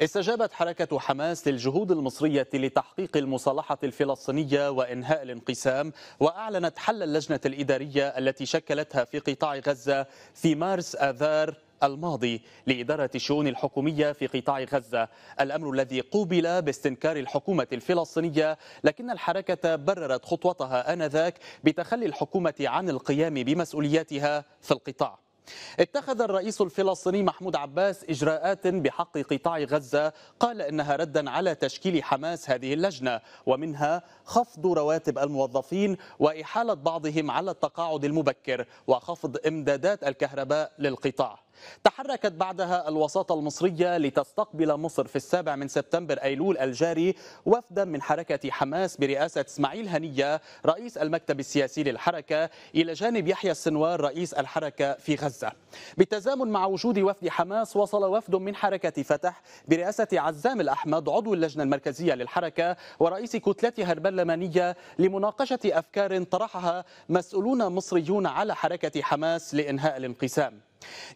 استجابت حركة حماس للجهود المصرية لتحقيق المصالحة الفلسطينية وإنهاء الانقسام وأعلنت حل اللجنة الإدارية التي شكلتها في قطاع غزة في مارس آذار الماضي لإدارة الشؤون الحكومية في قطاع غزة الأمر الذي قوبل باستنكار الحكومة الفلسطينية لكن الحركة بررت خطوتها آنذاك بتخلي الحكومة عن القيام بمسؤولياتها في القطاع اتخذ الرئيس الفلسطيني محمود عباس إجراءات بحق قطاع غزة قال إنها ردا على تشكيل حماس هذه اللجنة ومنها خفض رواتب الموظفين وإحالة بعضهم على التقاعد المبكر وخفض إمدادات الكهرباء للقطاع تحركت بعدها الوساطة المصرية لتستقبل مصر في السابع من سبتمبر أيلول الجاري وفدا من حركة حماس برئاسة إسماعيل هنية رئيس المكتب السياسي للحركة إلى جانب يحيى السنوار رئيس الحركة في غزة بالتزامن مع وجود وفد حماس وصل وفد من حركة فتح برئاسة عزام الأحمد عضو اللجنة المركزية للحركة ورئيس كتلتها البرلمانية لمناقشة أفكار طرحها مسؤولون مصريون على حركة حماس لإنهاء الانقسام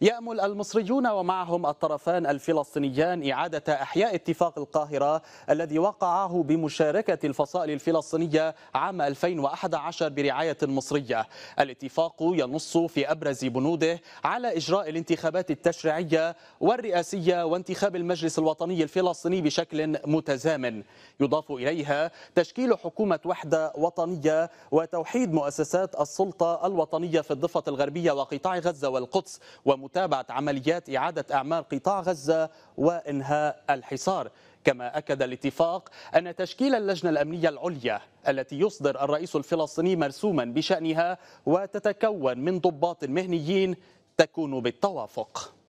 يأمل المصريون ومعهم الطرفان الفلسطينيان إعادة أحياء اتفاق القاهرة الذي وقعه بمشاركة الفصائل الفلسطينية عام 2011 برعاية مصرية الاتفاق ينص في أبرز بنوده على إجراء الانتخابات التشريعية والرئاسية وانتخاب المجلس الوطني الفلسطيني بشكل متزامن يضاف إليها تشكيل حكومة وحدة وطنية وتوحيد مؤسسات السلطة الوطنية في الضفة الغربية وقطاع غزة والقدس ومتابعة عمليات إعادة أعمال قطاع غزة وإنهاء الحصار كما أكد الاتفاق أن تشكيل اللجنة الأمنية العليا التي يصدر الرئيس الفلسطيني مرسوما بشأنها وتتكون من ضباط مهنيين تكون بالتوافق